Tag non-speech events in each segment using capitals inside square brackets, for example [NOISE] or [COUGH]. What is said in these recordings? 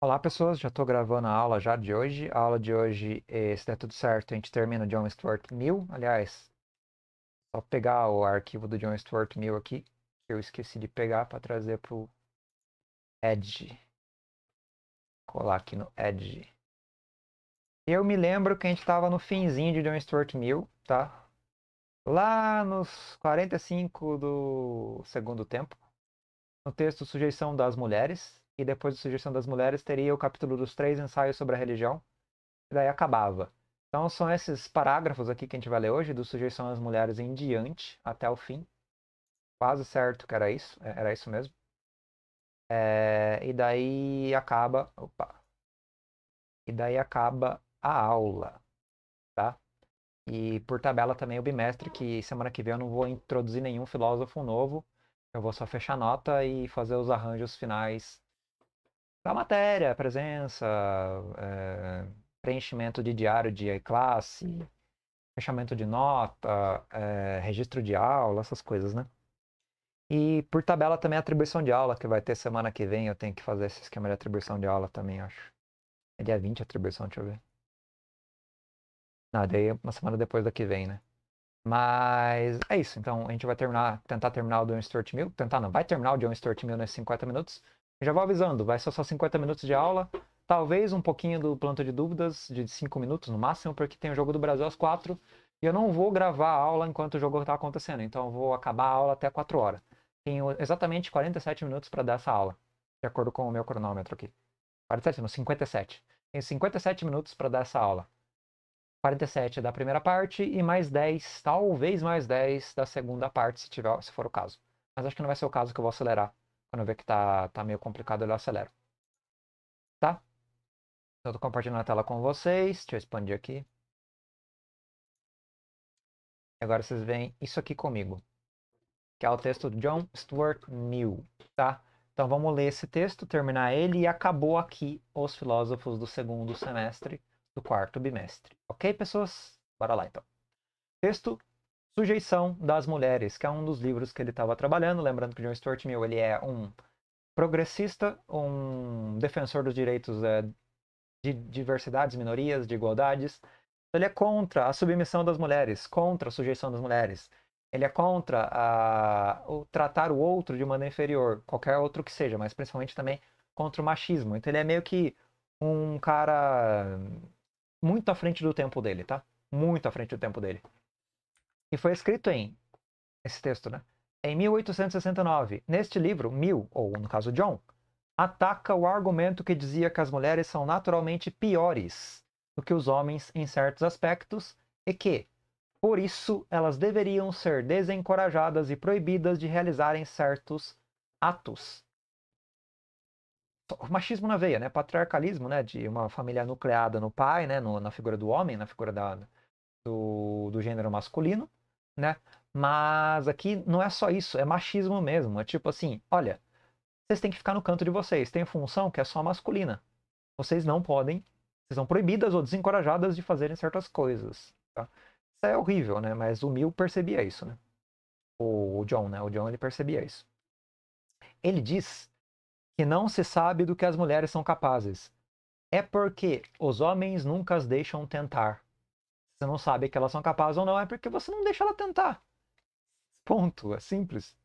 Olá pessoas, já estou gravando a aula já de hoje. A aula de hoje, eh, se der tudo certo, a gente termina o John Stuart Mill. Aliás, só pegar o arquivo do John Stuart Mill aqui, que eu esqueci de pegar para trazer para o Edge. Colar aqui no Edge. Eu me lembro que a gente estava no finzinho de John Stuart Mill, tá? Lá nos 45 do segundo tempo, no texto Sujeição das Mulheres, e depois do Sugestão das Mulheres teria o capítulo dos três ensaios sobre a religião, e daí acabava. Então são esses parágrafos aqui que a gente vai ler hoje, do Sugestão das Mulheres em diante, até o fim. Quase certo que era isso, é, era isso mesmo. É, e daí acaba. Opa! E daí acaba a aula, tá? E por tabela também o bimestre, que semana que vem eu não vou introduzir nenhum filósofo novo. Eu vou só fechar nota e fazer os arranjos finais a matéria, a presença, é, preenchimento de diário de classe, fechamento de nota, é, registro de aula, essas coisas, né? E por tabela também é atribuição de aula, que vai ter semana que vem, eu tenho que fazer esse esquema de atribuição de aula também, acho. É dia 20 a atribuição, deixa eu ver. Não, daí é uma semana depois da que vem, né? Mas é isso, então a gente vai terminar, tentar terminar o John Stuart Mill, tentar não, vai terminar o John Stuart Mill nesses 50 minutos. Já vou avisando, vai ser só 50 minutos de aula, talvez um pouquinho do plantão de dúvidas, de 5 minutos no máximo, porque tem o jogo do Brasil às 4 e eu não vou gravar a aula enquanto o jogo está acontecendo, então eu vou acabar a aula até 4 horas. Tenho exatamente 47 minutos para dar essa aula, de acordo com o meu cronômetro aqui. 47, não, 57. Tenho 57 minutos para dar essa aula. 47 da primeira parte e mais 10, talvez mais 10 da segunda parte, se, tiver, se for o caso. Mas acho que não vai ser o caso que eu vou acelerar quando eu ver que tá, tá meio complicado, eu acelero. Tá? Então, eu tô compartilhando a tela com vocês. Deixa eu expandir aqui. Agora vocês veem isso aqui comigo, que é o texto de John Stuart Mill, tá? Então vamos ler esse texto, terminar ele e acabou aqui os filósofos do segundo semestre do quarto bimestre. Ok, pessoas? Bora lá então. Texto Sujeição das Mulheres, que é um dos livros que ele estava trabalhando. Lembrando que o John Stuart Mill ele é um progressista, um defensor dos direitos é, de diversidades, minorias, de igualdades. Ele é contra a submissão das mulheres, contra a sujeição das mulheres. Ele é contra a, o tratar o outro de maneira inferior, qualquer outro que seja, mas principalmente também contra o machismo. Então ele é meio que um cara muito à frente do tempo dele, tá? Muito à frente do tempo dele. E foi escrito em esse texto, né? Em 1869, neste livro, mil ou no caso John, ataca o argumento que dizia que as mulheres são naturalmente piores do que os homens em certos aspectos e que, por isso, elas deveriam ser desencorajadas e proibidas de realizarem certos atos. Machismo na veia, né? Patriarcalismo, né? De uma família nucleada no pai, né? No, na figura do homem, na figura da, do, do gênero masculino né? Mas aqui não é só isso, é machismo mesmo. É tipo assim, olha, vocês têm que ficar no canto de vocês. Tem função que é só masculina. Vocês não podem, vocês são proibidas ou desencorajadas de fazerem certas coisas. Tá? Isso é horrível, né? Mas o mil percebia isso, né? O John, né? O John ele percebia isso. Ele diz que não se sabe do que as mulheres são capazes. É porque os homens nunca as deixam tentar você não sabe que elas são capazes ou não, é porque você não deixa ela tentar. Ponto. É simples.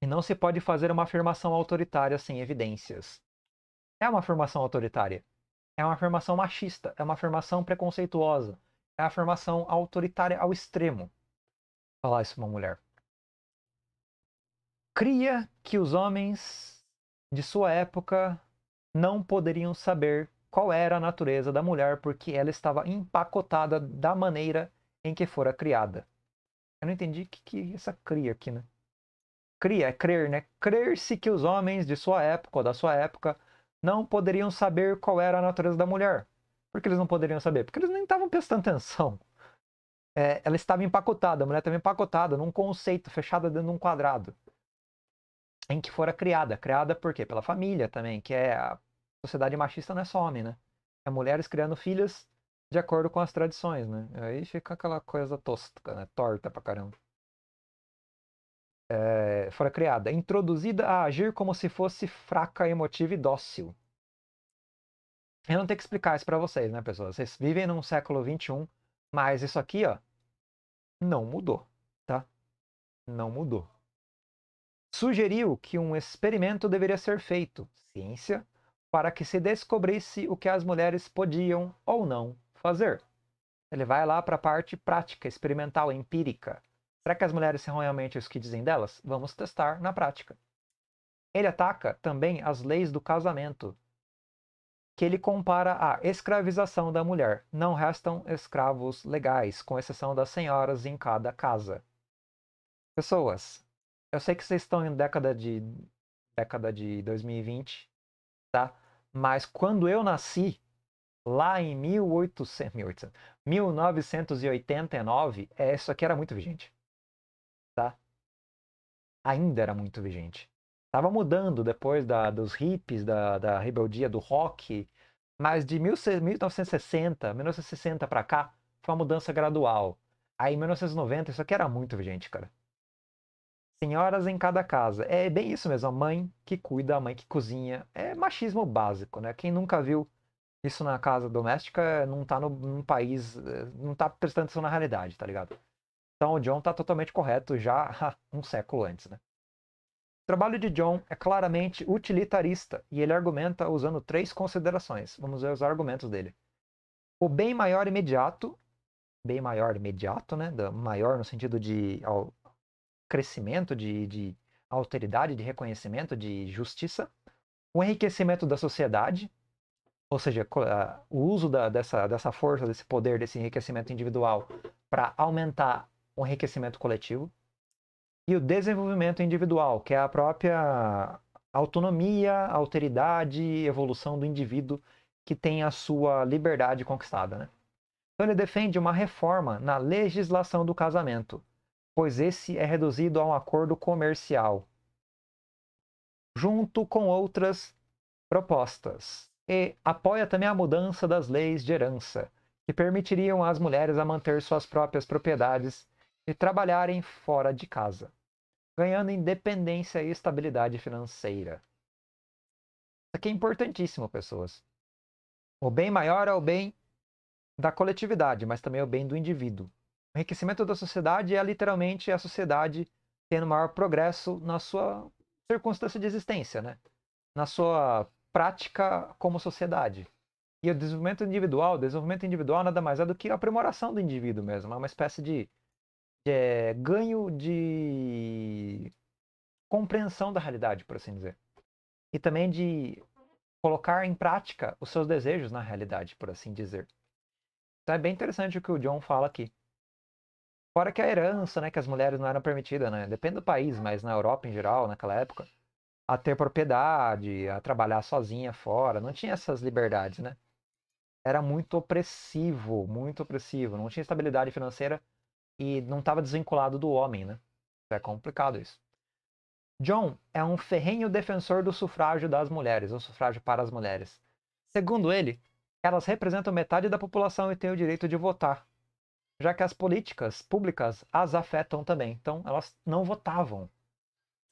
E não se pode fazer uma afirmação autoritária sem evidências. É uma afirmação autoritária. É uma afirmação machista. É uma afirmação preconceituosa. É uma afirmação autoritária ao extremo. Falar isso uma mulher. Cria que os homens de sua época não poderiam saber qual era a natureza da mulher, porque ela estava empacotada da maneira em que fora criada. Eu não entendi o que, que essa cria aqui, né? Cria é crer, né? Crer-se que os homens de sua época ou da sua época não poderiam saber qual era a natureza da mulher. Por que eles não poderiam saber? Porque eles nem estavam prestando atenção. É, ela estava empacotada, a mulher estava empacotada num conceito, fechada dentro de um quadrado. Em que fora criada. Criada por quê? Pela família também, que é a sociedade machista não é só homem, né? É mulheres criando filhas de acordo com as tradições, né? Aí fica aquela coisa tosca, né? Torta pra caramba. É, fora criada, introduzida a agir como se fosse fraca, emotiva e dócil. Eu não tenho que explicar isso para vocês, né, pessoal Vocês vivem num século XXI, mas isso aqui, ó, não mudou, tá? Não mudou. Sugeriu que um experimento deveria ser feito. Ciência para que se descobrisse o que as mulheres podiam ou não fazer. Ele vai lá para a parte prática, experimental, empírica. Será que as mulheres são realmente os que dizem delas? Vamos testar na prática. Ele ataca também as leis do casamento, que ele compara à escravização da mulher. Não restam escravos legais, com exceção das senhoras em cada casa. Pessoas, eu sei que vocês estão em década de década de 2020, tá? Mas quando eu nasci, lá em 1800, 1989, é, isso aqui era muito vigente, tá? Ainda era muito vigente. Tava mudando depois da, dos hippies, da, da rebeldia, do rock, mas de 1960, 1960 para cá, foi uma mudança gradual. Aí em 1990, isso aqui era muito vigente, cara. Senhoras em cada casa. É bem isso mesmo, a mãe que cuida, a mãe que cozinha. É machismo básico, né? Quem nunca viu isso na casa doméstica não tá no, num país, eh, não tá prestando atenção na realidade, tá ligado? Então o John tá totalmente correto já [LAUGHS] um século antes, né? O trabalho de John é claramente utilitarista e ele argumenta usando três considerações. Vamos ver os argumentos dele. O bem maior imediato, bem maior imediato, né? Maior no sentido de crescimento, de, de alteridade, de reconhecimento, de justiça, o enriquecimento da sociedade, ou seja, o uso da, dessa, dessa força, desse poder, desse enriquecimento individual para aumentar o enriquecimento coletivo, e o desenvolvimento individual, que é a própria autonomia, alteridade, evolução do indivíduo que tem a sua liberdade conquistada. Né? Então, ele defende uma reforma na legislação do casamento, pois esse é reduzido a um acordo comercial, junto com outras propostas. E apoia também a mudança das leis de herança, que permitiriam às mulheres a manter suas próprias propriedades e trabalharem fora de casa, ganhando independência e estabilidade financeira. Isso aqui é importantíssimo, pessoas. O bem maior é o bem da coletividade, mas também é o bem do indivíduo. O enriquecimento da sociedade é literalmente a sociedade tendo maior progresso na sua circunstância de existência, né? na sua prática como sociedade. E o desenvolvimento individual, desenvolvimento individual nada mais é do que a aprimoração do indivíduo mesmo, é uma espécie de, de é, ganho de compreensão da realidade, por assim dizer. E também de colocar em prática os seus desejos na realidade, por assim dizer. Então é bem interessante o que o John fala aqui. Fora que a herança, né, que as mulheres não eram permitidas, né? Depende do país, mas na Europa em geral, naquela época, a ter propriedade, a trabalhar sozinha fora, não tinha essas liberdades, né? Era muito opressivo, muito opressivo, não tinha estabilidade financeira e não estava desvinculado do homem, né? É complicado isso. John é um ferrenho defensor do sufrágio das mulheres, o sufrágio para as mulheres. Segundo ele, elas representam metade da população e têm o direito de votar já que as políticas públicas as afetam também. Então, elas não votavam.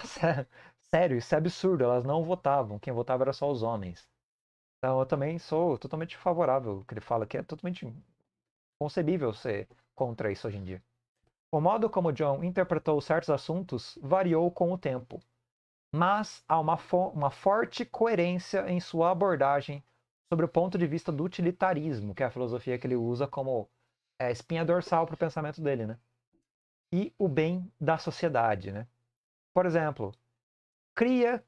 [LAUGHS] Sério, isso é absurdo. Elas não votavam. Quem votava era só os homens. Então, eu também sou totalmente favorável que ele fala que é totalmente concebível ser contra isso hoje em dia. O modo como John interpretou certos assuntos variou com o tempo, mas há uma, fo uma forte coerência em sua abordagem sobre o ponto de vista do utilitarismo, que é a filosofia que ele usa como é, espinha dorsal para o pensamento dele, né? E o bem da sociedade, né? Por exemplo, cria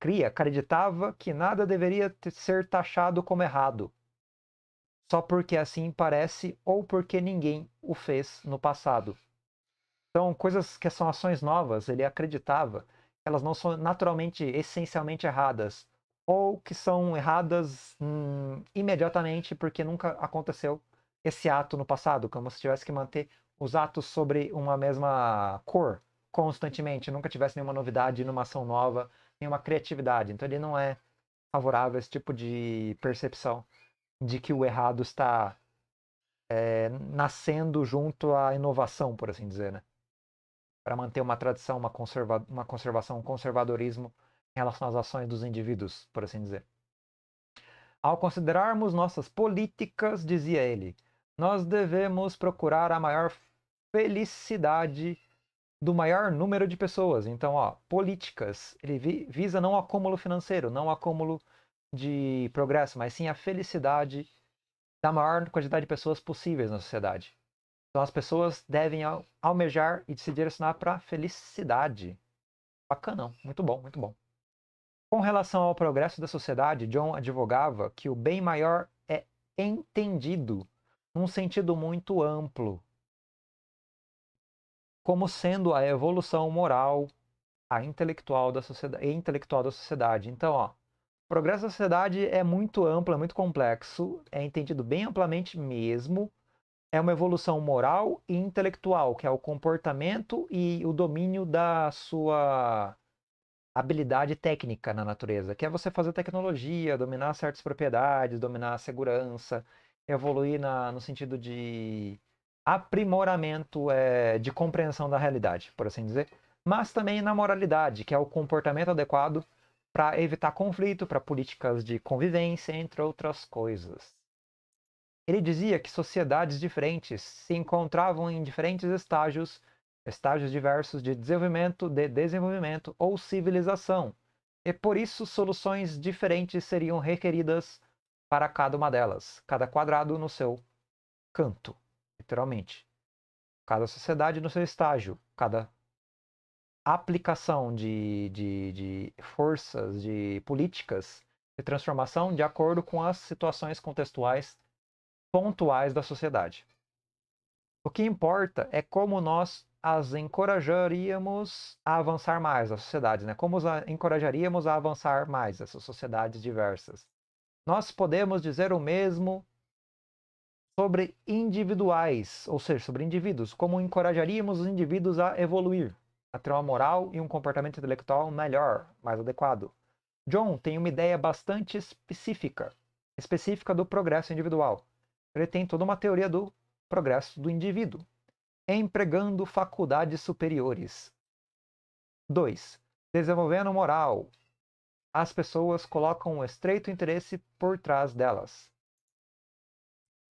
cria acreditava que nada deveria ser taxado como errado, só porque assim parece ou porque ninguém o fez no passado. Então, coisas que são ações novas, ele acreditava que elas não são naturalmente, essencialmente erradas, ou que são erradas hum, imediatamente porque nunca aconteceu esse ato no passado, como se tivesse que manter os atos sobre uma mesma cor constantemente, nunca tivesse nenhuma novidade, nenhuma ação nova, nenhuma criatividade. Então ele não é favorável a esse tipo de percepção de que o errado está é, nascendo junto à inovação, por assim dizer, né? Para manter uma tradição, uma, conserva uma conservação, um conservadorismo em relação às ações dos indivíduos, por assim dizer. Ao considerarmos nossas políticas, dizia ele, nós devemos procurar a maior felicidade do maior número de pessoas. Então, ó, políticas, ele visa não o acúmulo financeiro, não o acúmulo de progresso, mas sim a felicidade da maior quantidade de pessoas possíveis na sociedade. Então, as pessoas devem almejar e se direcionar para felicidade. Bacanão, muito bom, muito bom. Com relação ao progresso da sociedade, John advogava que o bem maior é entendido num sentido muito amplo, como sendo a evolução moral, a intelectual da sociedade, e intelectual da sociedade. Então, ó, o progresso da sociedade é muito amplo, é muito complexo, é entendido bem amplamente mesmo. É uma evolução moral e intelectual, que é o comportamento e o domínio da sua habilidade técnica na natureza, que é você fazer tecnologia, dominar certas propriedades, dominar a segurança, evoluir na, no sentido de aprimoramento é, de compreensão da realidade, por assim dizer, mas também na moralidade, que é o comportamento adequado para evitar conflito, para políticas de convivência, entre outras coisas. Ele dizia que sociedades diferentes se encontravam em diferentes estágios, estágios diversos de desenvolvimento, de desenvolvimento ou civilização, e por isso soluções diferentes seriam requeridas para cada uma delas, cada quadrado no seu canto, literalmente. Cada sociedade no seu estágio, cada aplicação de, de, de forças, de políticas de transformação de acordo com as situações contextuais pontuais da sociedade. O que importa é como nós as encorajaríamos a avançar mais, as sociedades, né? Como as encorajaríamos a avançar mais, essas sociedades diversas. Nós podemos dizer o mesmo sobre individuais, ou seja, sobre indivíduos, como encorajaríamos os indivíduos a evoluir, a ter uma moral e um comportamento intelectual melhor, mais adequado. John tem uma ideia bastante específica, específica do progresso individual. Ele tem toda uma teoria do progresso do indivíduo, empregando faculdades superiores. 2. Desenvolvendo moral, as pessoas colocam um estreito interesse por trás delas.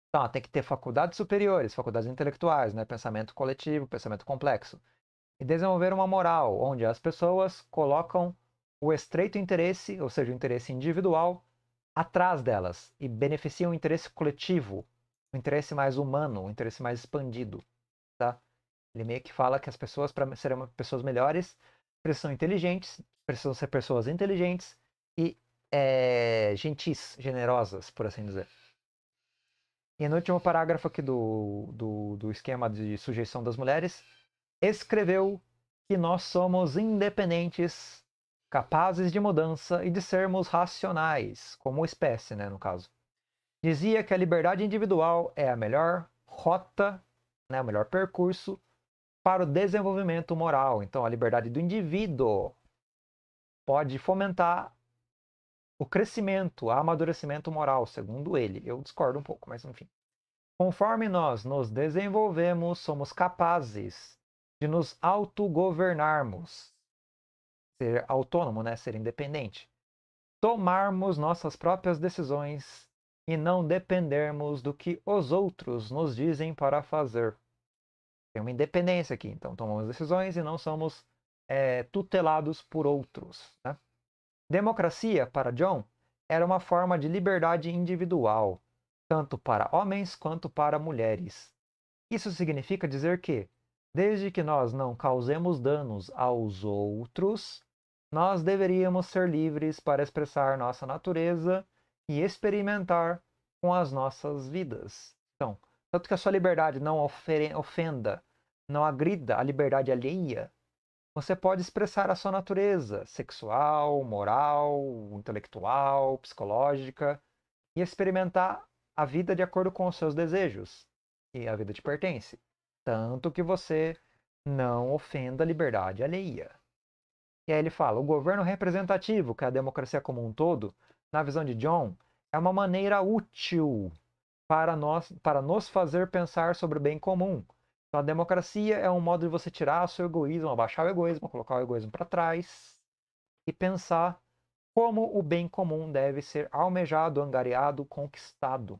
Então, ah, tem que ter faculdades superiores, faculdades intelectuais, né? pensamento coletivo, pensamento complexo. E desenvolver uma moral, onde as pessoas colocam o estreito interesse, ou seja, o interesse individual, atrás delas e beneficiam o interesse coletivo, o interesse mais humano, o interesse mais expandido. Tá? Ele meio que fala que as pessoas, para serem pessoas melhores, Pessoas inteligentes, precisam ser pessoas inteligentes e é, gentis, generosas, por assim dizer. E no último parágrafo aqui do, do, do esquema de sujeição das mulheres, escreveu que nós somos independentes, capazes de mudança e de sermos racionais, como espécie, né, no caso. Dizia que a liberdade individual é a melhor rota, né, o melhor percurso para o desenvolvimento moral. Então, a liberdade do indivíduo pode fomentar o crescimento, o amadurecimento moral, segundo ele. Eu discordo um pouco, mas enfim. Conforme nós nos desenvolvemos, somos capazes de nos autogovernarmos, ser autônomo, né? ser independente, tomarmos nossas próprias decisões e não dependermos do que os outros nos dizem para fazer. Tem uma independência aqui, então tomamos decisões e não somos é, tutelados por outros. Né? Democracia, para John, era uma forma de liberdade individual, tanto para homens quanto para mulheres. Isso significa dizer que, desde que nós não causemos danos aos outros, nós deveríamos ser livres para expressar nossa natureza e experimentar com as nossas vidas. Então, tanto que a sua liberdade não ofenda, não agrida a liberdade alheia, você pode expressar a sua natureza sexual, moral, intelectual, psicológica e experimentar a vida de acordo com os seus desejos e a vida te pertence. Tanto que você não ofenda a liberdade alheia. E aí ele fala: o governo representativo, que é a democracia como um todo, na visão de John, é uma maneira útil para, nós, para nos fazer pensar sobre o bem comum. Então, a democracia é um modo de você tirar seu egoísmo, abaixar o egoísmo, colocar o egoísmo para trás e pensar como o bem comum deve ser almejado, angariado, conquistado.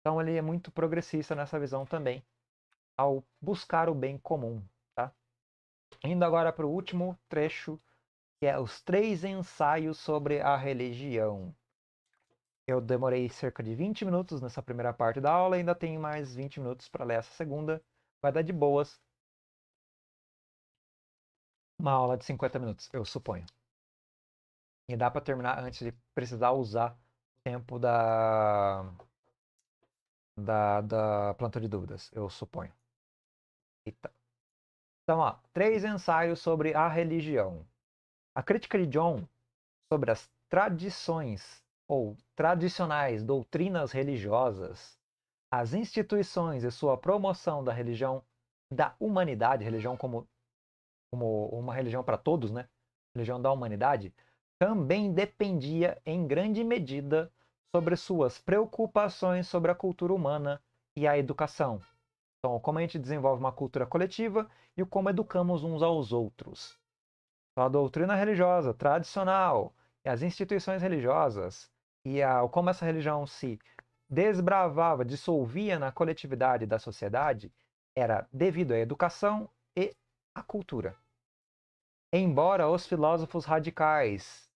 Então, ele é muito progressista nessa visão também, ao buscar o bem comum. Tá? Indo agora para o último trecho, que é os três ensaios sobre a religião. Eu demorei cerca de 20 minutos nessa primeira parte da aula, ainda tenho mais 20 minutos para ler essa segunda. Vai dar de boas. Uma aula de 50 minutos, eu suponho. E dá para terminar antes de precisar usar o tempo da, da, da planta de dúvidas, eu suponho. Eita. Então, ó, três ensaios sobre a religião. A crítica de John sobre as tradições ou tradicionais doutrinas religiosas, as instituições e sua promoção da religião da humanidade, religião como, como uma religião para todos, né? Religião da humanidade, também dependia em grande medida sobre suas preocupações sobre a cultura humana e a educação. Então, como a gente desenvolve uma cultura coletiva e como educamos uns aos outros. Então, a doutrina religiosa tradicional e as instituições religiosas e a, como essa religião se desbravava, dissolvia na coletividade da sociedade, era devido à educação e à cultura. Embora os filósofos radicais,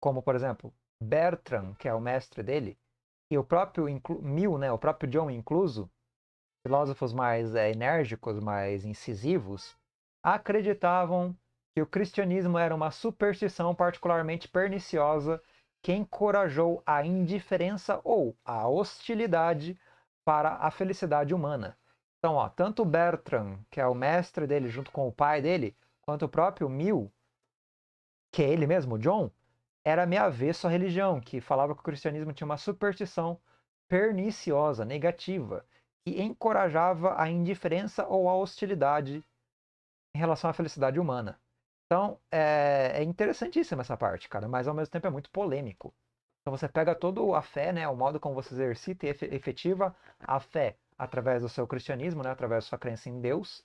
como por exemplo Bertrand, que é o mestre dele, e o próprio Mill, né, o próprio John incluso, filósofos mais é, enérgicos, mais incisivos, acreditavam que o cristianismo era uma superstição particularmente perniciosa que encorajou a indiferença ou a hostilidade para a felicidade humana. Então, ó, tanto Bertrand, que é o mestre dele junto com o pai dele, quanto o próprio Mill, que é ele mesmo, John, era meio avesso à religião, que falava que o cristianismo tinha uma superstição perniciosa, negativa, que encorajava a indiferença ou a hostilidade em relação à felicidade humana. Então, é, é interessantíssima essa parte, cara, mas ao mesmo tempo é muito polêmico. Então você pega toda a fé, né, o modo como você exercita e efetiva a fé através do seu cristianismo, né, através da sua crença em Deus,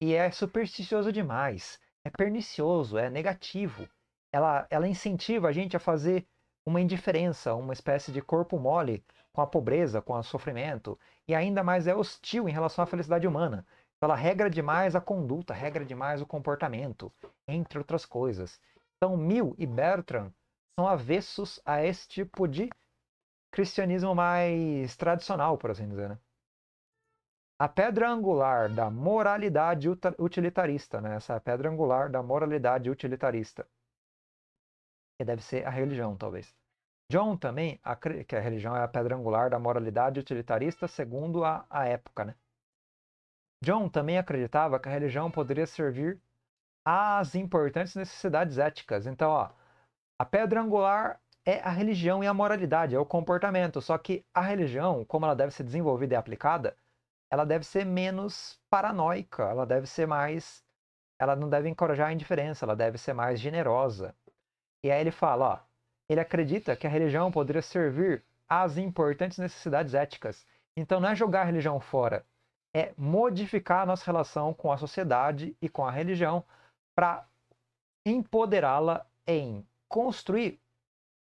e é supersticioso demais, é pernicioso, é negativo. Ela, ela incentiva a gente a fazer uma indiferença, uma espécie de corpo mole com a pobreza, com o sofrimento, e ainda mais é hostil em relação à felicidade humana. Ela regra demais a conduta, regra demais o comportamento, entre outras coisas. Então, Mill e Bertrand são avessos a esse tipo de cristianismo mais tradicional, por assim dizer. Né? A pedra angular da moralidade utilitarista, né? essa é a pedra angular da moralidade utilitarista, que deve ser a religião, talvez. John também, a, que a religião é a pedra angular da moralidade utilitarista, segundo a, a época, né? John também acreditava que a religião poderia servir às importantes necessidades éticas. Então, ó, a pedra angular é a religião e a moralidade, é o comportamento. Só que a religião, como ela deve ser desenvolvida e aplicada, ela deve ser menos paranoica, ela deve ser mais. Ela não deve encorajar a indiferença, ela deve ser mais generosa. E aí ele fala, ó, ele acredita que a religião poderia servir às importantes necessidades éticas. Então não é jogar a religião fora, é modificar a nossa relação com a sociedade e com a religião para empoderá-la em construir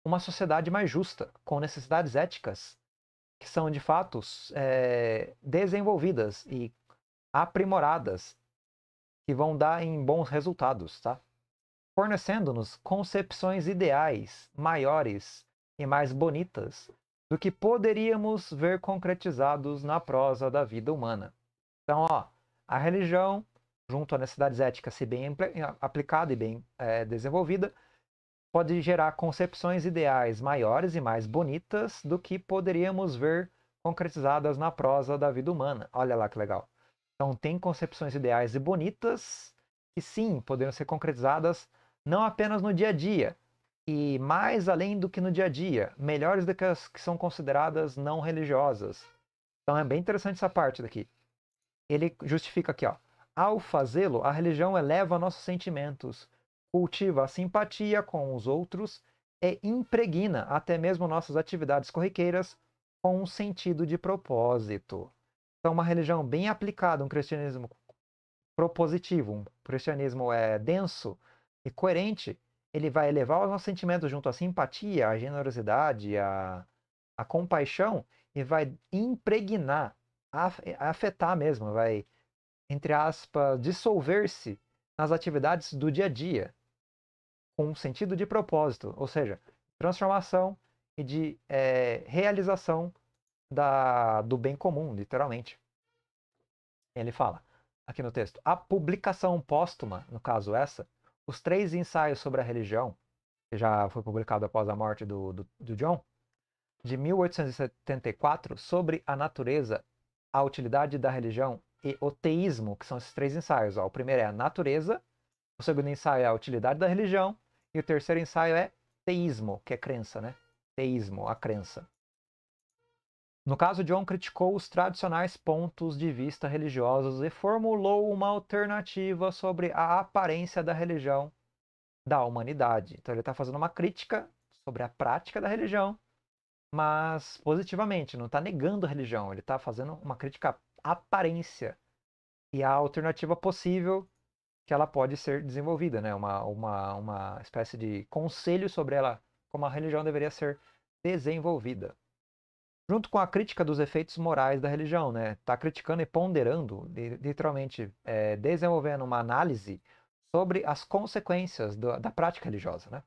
uma sociedade mais justa, com necessidades éticas que são de fato é, desenvolvidas e aprimoradas, que vão dar em bons resultados, tá? Fornecendo-nos concepções ideais maiores e mais bonitas do que poderíamos ver concretizados na prosa da vida humana. Então, ó, a religião, junto à necessidade ética, se bem eh, aplicada e bem é, desenvolvida, pode gerar concepções ideais maiores e mais bonitas do que poderíamos ver concretizadas na prosa da vida humana. Olha lá que legal. Então, tem concepções ideais e bonitas que sim poderiam ser concretizadas não apenas no dia a dia, e mais além do que no dia a dia, melhores do que as que são consideradas não religiosas. Então é bem interessante essa parte daqui. Ele justifica aqui, ó. Ao fazê-lo, a religião eleva nossos sentimentos, cultiva a simpatia com os outros e impregna até mesmo nossas atividades corriqueiras com um sentido de propósito. Então, uma religião bem aplicada, um cristianismo propositivo, um cristianismo é denso e coerente, ele vai elevar os nossos sentimentos junto à simpatia, à generosidade, à, à compaixão e vai impregnar, afetar mesmo, vai, entre aspas, dissolver-se nas atividades do dia a dia com um sentido de propósito, ou seja, transformação e de é, realização da, do bem comum, literalmente. Ele fala aqui no texto: a publicação póstuma, no caso essa, os três ensaios sobre a religião, que já foi publicado após a morte do, do, do John, de 1874, sobre a natureza, a utilidade da religião e o teísmo, que são esses três ensaios. Ó. O primeiro é a natureza, o segundo ensaio é a utilidade da religião, e o terceiro ensaio é teísmo, que é crença, né? Teísmo, a crença. No caso, John criticou os tradicionais pontos de vista religiosos e formulou uma alternativa sobre a aparência da religião da humanidade. Então, ele está fazendo uma crítica sobre a prática da religião, mas positivamente, não está negando a religião, ele está fazendo uma crítica à aparência e à alternativa possível que ela pode ser desenvolvida, né? uma, uma, uma espécie de conselho sobre ela, como a religião deveria ser desenvolvida junto com a crítica dos efeitos morais da religião, né? Está criticando e ponderando, literalmente é, desenvolvendo uma análise sobre as consequências do, da prática religiosa, né?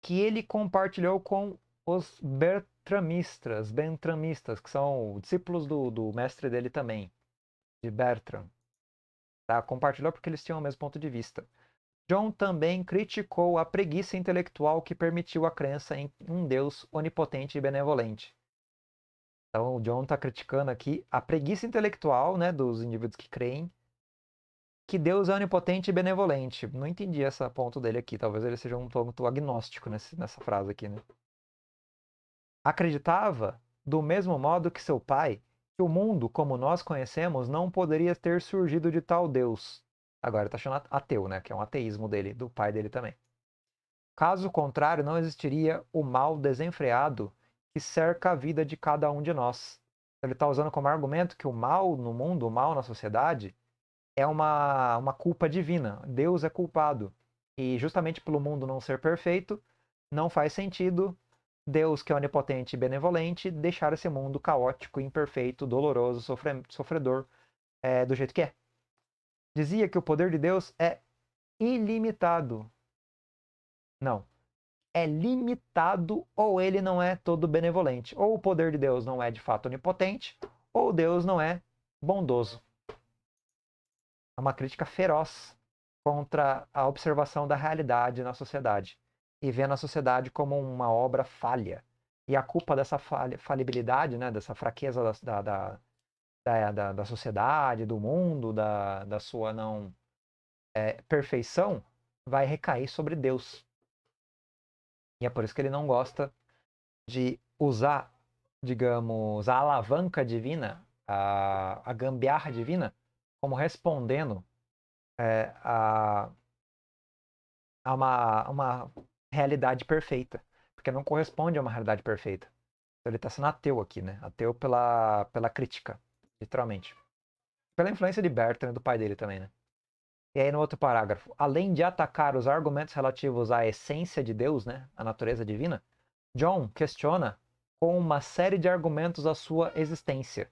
Que ele compartilhou com os Bertramistas, Bentramistas, que são discípulos do, do mestre dele também, de Bertram. Tá? Compartilhou porque eles tinham o mesmo ponto de vista. John também criticou a preguiça intelectual que permitiu a crença em um Deus onipotente e benevolente. Então, o John está criticando aqui a preguiça intelectual né, dos indivíduos que creem que Deus é onipotente e benevolente. Não entendi esse ponto dele aqui. Talvez ele seja um ponto agnóstico nesse, nessa frase aqui. Né? Acreditava, do mesmo modo que seu pai, que o mundo como nós conhecemos não poderia ter surgido de tal Deus, Agora está chamando ateu, né? Que é um ateísmo dele, do pai dele também. Caso contrário, não existiria o mal desenfreado que cerca a vida de cada um de nós. Então, ele está usando como argumento que o mal no mundo, o mal na sociedade, é uma, uma culpa divina. Deus é culpado. E justamente pelo mundo não ser perfeito, não faz sentido Deus, que é onipotente e benevolente, deixar esse mundo caótico, imperfeito, doloroso, sofre, sofredor é, do jeito que é dizia que o poder de Deus é ilimitado. Não. É limitado ou ele não é todo benevolente. Ou o poder de Deus não é de fato onipotente, ou Deus não é bondoso. É uma crítica feroz contra a observação da realidade na sociedade e vendo a sociedade como uma obra falha. E a culpa dessa falha, falibilidade, né, dessa fraqueza da, da, da da, eh, da, da sociedade, do mundo, da, da sua não é, perfeição, vai recair sobre Deus. E é por isso que ele não gosta de usar, digamos, a alavanca divina, a, a gambiarra divina, como respondendo é, a, a uma, uma realidade perfeita. Porque não corresponde a uma realidade perfeita. Então ele está sendo ateu aqui, né? Ateu pela, pela crítica. Literalmente. Pela influência de Bertrand, né, do pai dele também, né? E aí no outro parágrafo, além de atacar os argumentos relativos à essência de Deus, né, a natureza divina, John questiona com uma série de argumentos a sua existência.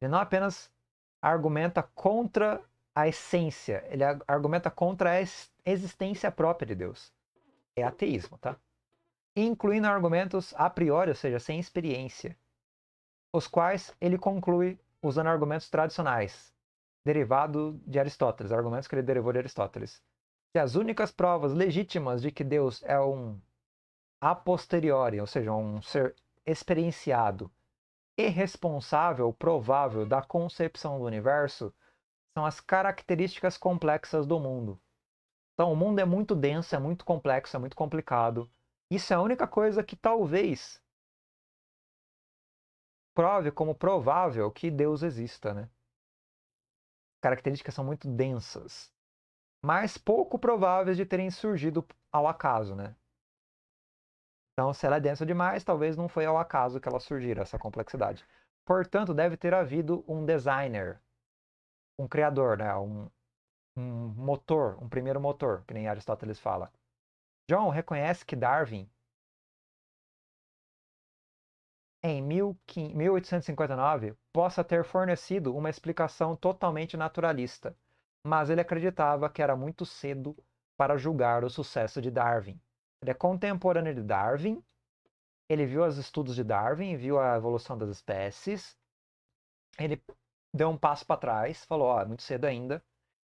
Ele não apenas argumenta contra a essência, ele argumenta contra a existência própria de Deus. É ateísmo, tá? Incluindo argumentos a priori, ou seja, sem experiência, os quais ele conclui usando argumentos tradicionais, derivado de Aristóteles, argumentos que ele derivou de Aristóteles. Se as únicas provas legítimas de que Deus é um a posteriori, ou seja, um ser experienciado e responsável, provável, da concepção do universo, são as características complexas do mundo. Então, o mundo é muito denso, é muito complexo, é muito complicado. Isso é a única coisa que talvez prove como provável que Deus exista, né? Características são muito densas, mas pouco prováveis de terem surgido ao acaso, né? Então, se ela é densa demais, talvez não foi ao acaso que ela surgiu essa complexidade. Portanto, deve ter havido um designer, um criador, né? um, um motor, um primeiro motor, que nem Aristóteles fala. John reconhece que Darwin em 1859 possa ter fornecido uma explicação totalmente naturalista, mas ele acreditava que era muito cedo para julgar o sucesso de Darwin. Ele é contemporâneo de Darwin, ele viu os estudos de Darwin, viu a evolução das espécies, ele deu um passo para trás, falou: Ó, oh, é muito cedo ainda,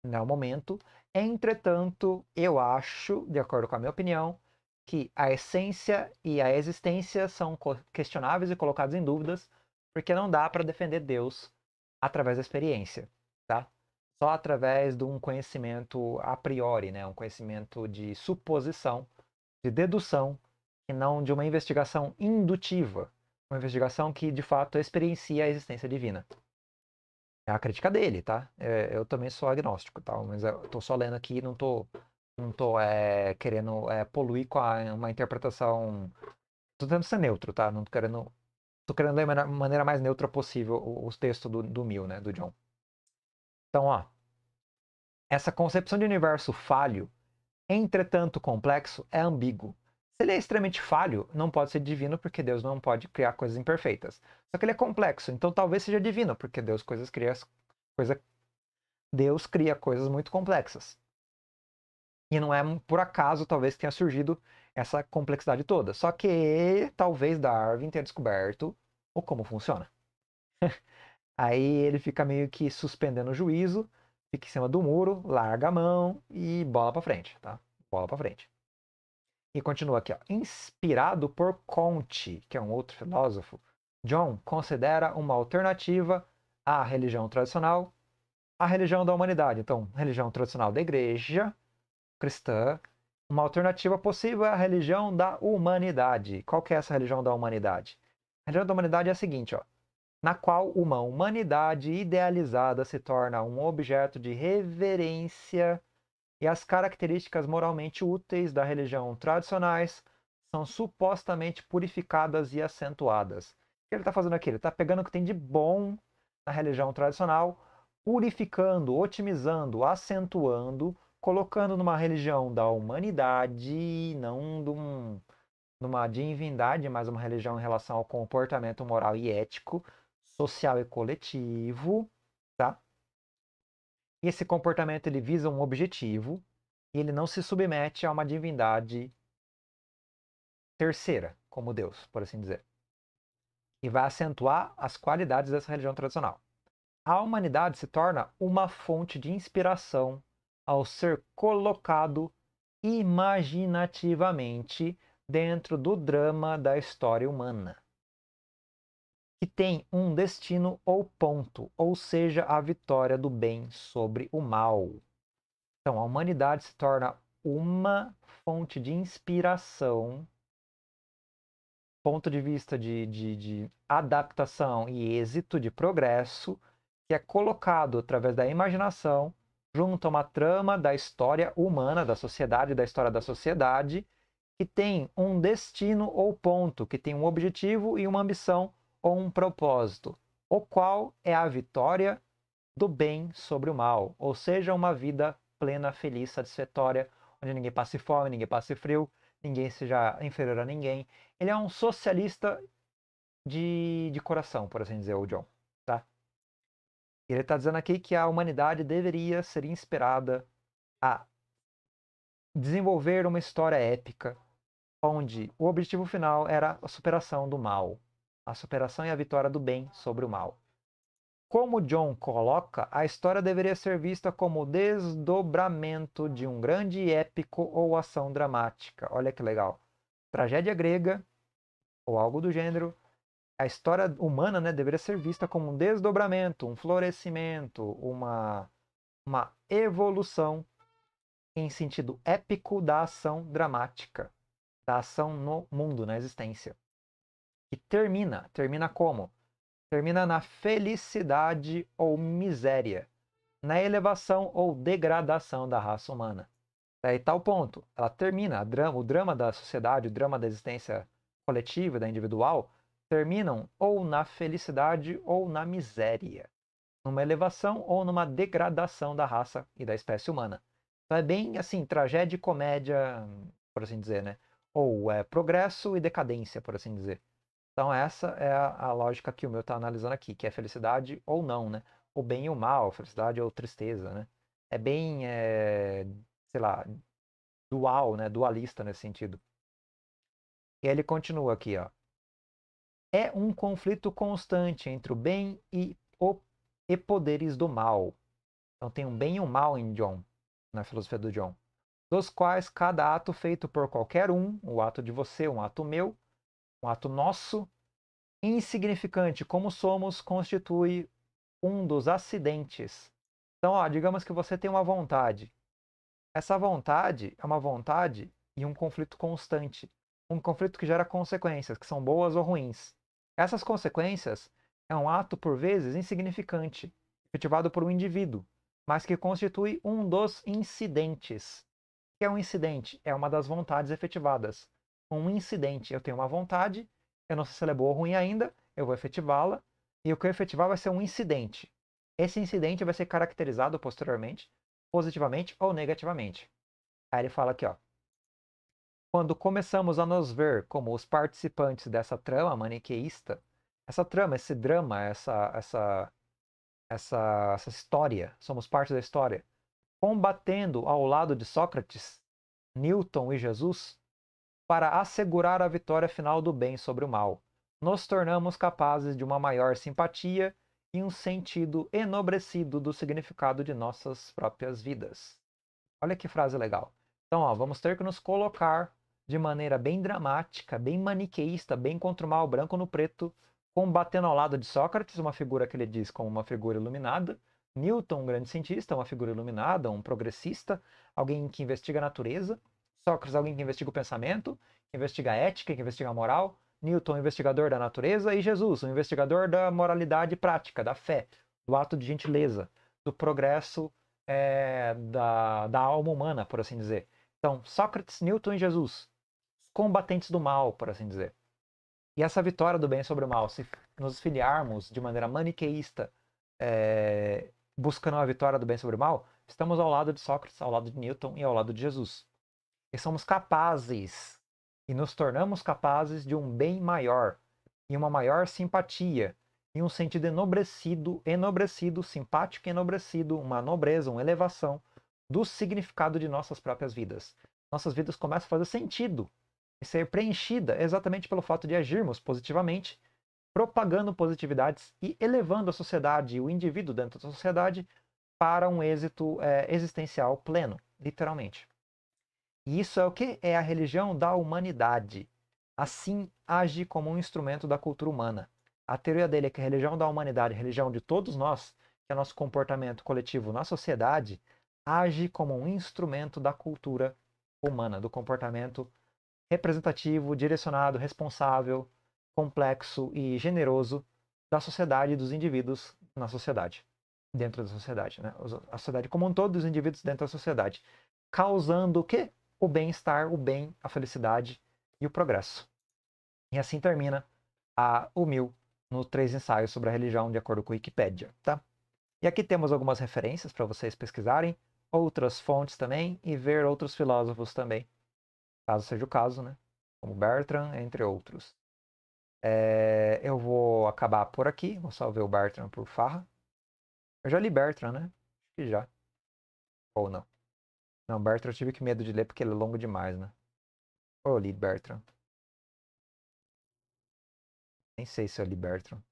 não é o momento. Entretanto, eu acho, de acordo com a minha opinião, que a essência e a existência são questionáveis e colocados em dúvidas, porque não dá para defender Deus através da experiência, tá? Só através de um conhecimento a priori, né? Um conhecimento de suposição, de dedução, e não de uma investigação indutiva, uma investigação que de fato experiencia a existência divina. É a crítica dele, tá? É, eu também sou agnóstico, tal, tá? mas eu tô só lendo aqui, não tô não estou eh, é, querendo é, poluir com a, uma interpretação. Estou tentando ser neutro, tá? Não tô querendo. Tô querendo ler da maneira mais neutra possível os textos do, do né? Do John. Então, ó. Essa concepção de universo falho, entretanto complexo, é ambíguo. Se ele é extremamente falho, não pode ser divino porque Deus não pode criar coisas imperfeitas. Só que ele é complexo, então talvez seja divino porque Deus coisas cria Deus cria coisas muito complexas. E não é por acaso, talvez, que tenha surgido essa complexidade toda. Só que talvez Darwin tenha descoberto o como funciona. [LAUGHS] Aí ele fica meio que suspendendo o juízo, fica em cima do muro, larga a mão e bola para frente, tá? Bola para frente. E continua aqui, ó. Inspirado por Conte, que é um outro filósofo, John considera uma alternativa à religião tradicional, à religião da humanidade. Então, religião tradicional da igreja cristã, uma alternativa possível é a religião da humanidade. Qual que é essa religião da humanidade? A religião da humanidade é a seguinte, ó, na qual uma humanidade idealizada se torna um objeto de reverência e as características moralmente úteis da religião tradicionais são supostamente purificadas e acentuadas. O que ele está fazendo aqui? Ele está pegando o que tem de bom na religião tradicional, purificando, otimizando, acentuando colocando numa religião da humanidade, não de, um, uma divindade, mas uma religião em relação ao comportamento moral e ético, social e coletivo, tá? E esse comportamento ele visa um objetivo e ele não se submete a uma divindade terceira, como Deus, por assim dizer. E vai acentuar as qualidades dessa religião tradicional. A humanidade se torna uma fonte de inspiração ao ser colocado imaginativamente dentro do drama da história humana, que tem um destino ou ponto, ou seja, a vitória do bem sobre o mal. Então, a humanidade se torna uma fonte de inspiração, ponto de vista de, de, de adaptação e êxito, de progresso, que é colocado através da imaginação Junto a uma trama da história humana, da sociedade, da história da sociedade, que tem um destino ou ponto, que tem um objetivo e uma ambição ou um propósito, o qual é a vitória do bem sobre o mal, ou seja, uma vida plena, feliz, satisfatória, onde ninguém passe fome, ninguém passe frio, ninguém seja inferior a ninguém. Ele é um socialista de, de coração, por assim dizer, o John. Ele está dizendo aqui que a humanidade deveria ser inspirada a desenvolver uma história épica, onde o objetivo final era a superação do mal, a superação e a vitória do bem sobre o mal. Como John coloca, a história deveria ser vista como o desdobramento de um grande épico ou ação dramática. Olha que legal. Tragédia grega, ou algo do gênero, a história humana né, deveria ser vista como um desdobramento, um florescimento, uma, uma evolução em sentido épico da ação dramática, da ação no mundo, na existência. E termina. Termina como? Termina na felicidade ou miséria, na elevação ou degradação da raça humana. Daí é tal ponto, ela termina, drama, o drama da sociedade, o drama da existência coletiva, da individual, terminam ou na felicidade ou na miséria, numa elevação ou numa degradação da raça e da espécie humana. Então é bem assim, tragédia e comédia, por assim dizer, né? Ou é progresso e decadência, por assim dizer. Então essa é a, a lógica que o meu está analisando aqui, que é felicidade ou não, né? O bem e o mal, felicidade ou tristeza, né? É bem, é, sei lá, dual, né? Dualista nesse sentido. E ele continua aqui, ó é um conflito constante entre o bem e, o, e poderes do mal. Então tem um bem e um mal em John, na filosofia do John, dos quais cada ato feito por qualquer um, o ato de você, um ato meu, um ato nosso, insignificante como somos, constitui um dos acidentes. Então, ó, digamos que você tem uma vontade. Essa vontade é uma vontade e um conflito constante um conflito que gera consequências, que são boas ou ruins. Essas consequências é um ato, por vezes, insignificante, efetivado por um indivíduo, mas que constitui um dos incidentes. O que é um incidente? É uma das vontades efetivadas. Um incidente, eu tenho uma vontade, eu não sei se ela é boa ou ruim ainda, eu vou efetivá-la, e o que eu efetivar vai ser um incidente. Esse incidente vai ser caracterizado posteriormente, positivamente ou negativamente. Aí ele fala aqui, ó, quando começamos a nos ver como os participantes dessa trama maniqueísta, essa trama, esse drama, essa, essa, essa, essa história, somos parte da história, combatendo ao lado de Sócrates, Newton e Jesus, para assegurar a vitória final do bem sobre o mal, nos tornamos capazes de uma maior simpatia e um sentido enobrecido do significado de nossas próprias vidas. Olha que frase legal. Então, ó, vamos ter que nos colocar de maneira bem dramática, bem maniqueísta, bem contra o mal branco no preto, combatendo ao lado de Sócrates, uma figura que ele diz como uma figura iluminada, Newton, um grande cientista, uma figura iluminada, um progressista, alguém que investiga a natureza, Sócrates, alguém que investiga o pensamento, que investiga a ética, que investiga a moral, Newton, investigador da natureza, e Jesus, um investigador da moralidade prática, da fé, do ato de gentileza, do progresso é, da, da alma humana, por assim dizer. Então, Sócrates, Newton e Jesus, combatentes do mal, por assim dizer. E essa vitória do bem sobre o mal, se nos filiarmos de maneira maniqueísta, é, buscando a vitória do bem sobre o mal, estamos ao lado de Sócrates, ao lado de Newton e ao lado de Jesus. E somos capazes, e nos tornamos capazes de um bem maior, e uma maior simpatia, e um sentido enobrecido, enobrecido, simpático e enobrecido, uma nobreza, uma elevação do significado de nossas próprias vidas. Nossas vidas começam a fazer sentido ser preenchida exatamente pelo fato de agirmos positivamente, propagando positividades e elevando a sociedade e o indivíduo dentro da sociedade para um êxito é, existencial pleno, literalmente. E isso é o que? É a religião da humanidade. Assim age como um instrumento da cultura humana. A teoria dele é que a religião da humanidade, a religião de todos nós, que é nosso comportamento coletivo na sociedade, age como um instrumento da cultura humana, do comportamento representativo, direcionado, responsável, complexo e generoso da sociedade e dos indivíduos na sociedade, dentro da sociedade, né? A sociedade como um todo dos indivíduos dentro da sociedade, causando o quê? O bem-estar, o bem, a felicidade e o progresso. E assim termina a, o Mil no Três Ensaios sobre a Religião, de acordo com a Wikipédia, tá? E aqui temos algumas referências para vocês pesquisarem, outras fontes também e ver outros filósofos também caso seja o caso, né? Como Bertrand, entre outros. É, eu vou acabar por aqui, vou salvar o Bertrand por Farra. Eu já li Bertrand, né? Acho que já. Ou não. Não, Bertrand eu tive que medo de ler porque ele é longo demais, né? Ou eu li Bertrand? Nem sei se eu li Bertrand.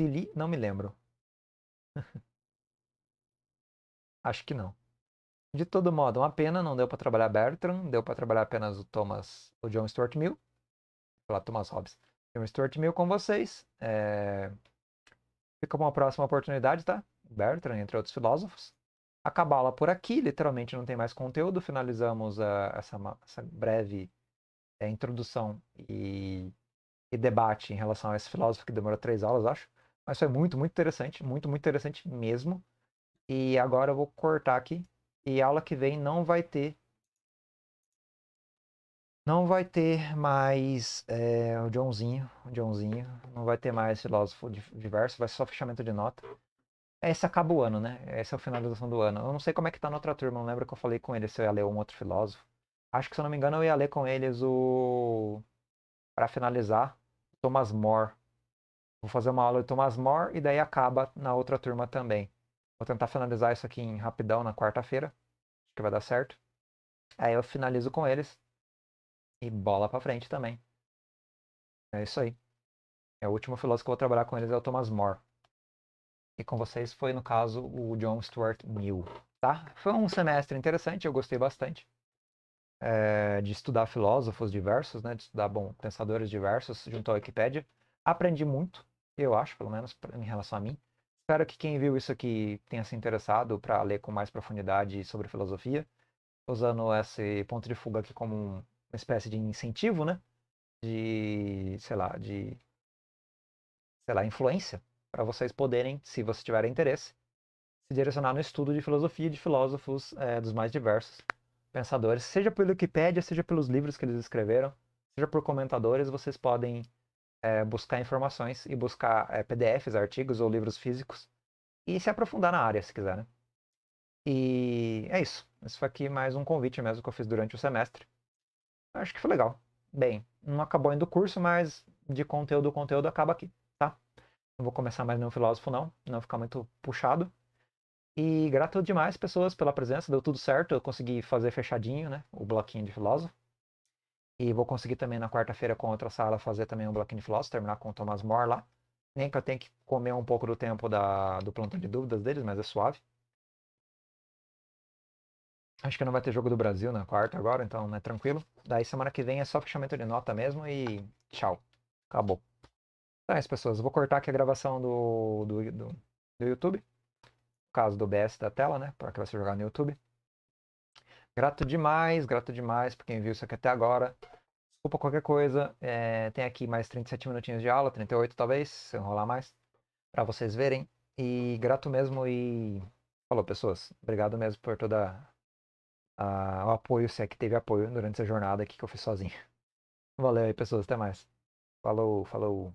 Se li, não me lembro. [LAUGHS] Acho que não. De todo modo, uma pena, não deu para trabalhar Bertrand, deu para trabalhar apenas o Thomas, o John Stuart Mill, lá Thomas Hobbes, John Stuart Mill com vocês. É... Eh, Fica uma próxima oportunidade, tá? Bertrand, entre outros filósofos. Acabá-la por aqui, literalmente não tem mais conteúdo. Finalizamos a, essa, essa, breve é, introdução e, e debate em relação a esse filósofo que demorou três aulas, acho. Mas foi muito, muito interessante, muito, muito interessante mesmo. E agora eu vou cortar aqui e aula que vem não vai ter. Não vai ter mais é, o Johnzinho. O Johnzinho. Não vai ter mais filósofo diverso, vai ser só fechamento de nota. Esse acaba o ano, né? Essa é o finalização do ano. Eu não sei como é que tá na outra turma, não lembro que eu falei com ele se eu ia ler um outro filósofo. Acho que, se eu não me engano, eu ia ler com eles o. para finalizar, Thomas More. Vou fazer uma aula de Thomas More e daí acaba na outra turma também. Vou tentar finalizar isso aqui em rapidão na quarta-feira. Acho que vai dar certo. Aí eu finalizo com eles. E bola pra frente também. É isso aí. É o último filósofo que eu vou trabalhar com eles é o Thomas More. E com vocês foi, no caso, o John Stuart Mill. Tá? Foi um semestre interessante, eu gostei bastante. É, de estudar filósofos diversos, né? De estudar, bom, pensadores diversos junto à Wikipédia. Aprendi muito, eu acho, pelo menos em relação a mim. Espero que quem viu isso aqui tenha se interessado para ler com mais profundidade sobre filosofia, usando esse ponto de fuga aqui como uma espécie de incentivo, né? De, sei lá, de sei lá, influência para vocês poderem, se vocês tiverem interesse, se direcionar no estudo de filosofia de filósofos é, dos mais diversos pensadores, seja pelo Wikipedia, seja pelos livros que eles escreveram, seja por comentadores, vocês podem é, buscar informações e buscar é, PDFs, artigos ou livros físicos e se aprofundar na área, se quiser, né? E é isso. Isso foi aqui mais um convite mesmo que eu fiz durante o semestre. Acho que foi legal. Bem, não acabou ainda o curso, mas de conteúdo, conteúdo acaba aqui, tá? Não vou começar mais nenhum filósofo, não. Não ficar muito puxado. E grato demais, pessoas, pela presença. Deu tudo certo. Eu consegui fazer fechadinho, né? O bloquinho de filósofo. E vou conseguir também na quarta-feira com outra sala fazer também um Black and Floss, terminar com o Thomas More lá. Nem que eu tenha que comer um pouco do tempo da, do plantão de dúvidas deles, mas é suave. Acho que não vai ter jogo do Brasil na quarta agora, então é tranquilo. Daí semana que vem é só fechamento de nota mesmo e tchau. Acabou. Então é isso, pessoas. Vou cortar aqui a gravação do, do, do, do YouTube. No caso do BS da tela, né? Para que vai ser jogado no YouTube. Grato demais, grato demais por quem viu isso aqui até agora. Desculpa qualquer coisa, é, tem aqui mais 37 minutinhos de aula, 38 talvez, se eu enrolar mais, para vocês verem. E grato mesmo e falou, pessoas. Obrigado mesmo por toda o apoio, se é que teve apoio durante essa jornada aqui que eu fiz sozinho. [LAUGHS] Valeu aí, pessoas, até mais. Falou, falou.